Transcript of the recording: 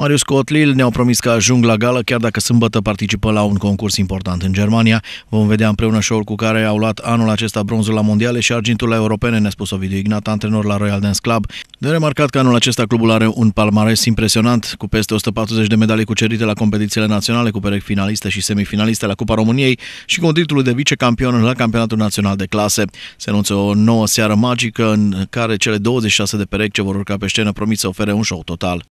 Marius Cotlil ne-au promis că ajung la gală, chiar dacă sâmbătă participă la un concurs important în Germania. Vom vedea împreună show-ul cu care au luat anul acesta bronzul la mondiale și argintul la europene, ne-a spus Ovidiu Ignat, antrenor la Royal Dance Club. De remarcat că anul acesta clubul are un palmares impresionant, cu peste 140 de medalii cucerite la competițiile naționale, cu perechi finaliste și semifinaliste la Cupa României și cu titlul de vicecampion la Campionatul Național de Clase. Se anunță o nouă seară magică în care cele 26 de perechi ce vor urca pe scenă promit să ofere un show total.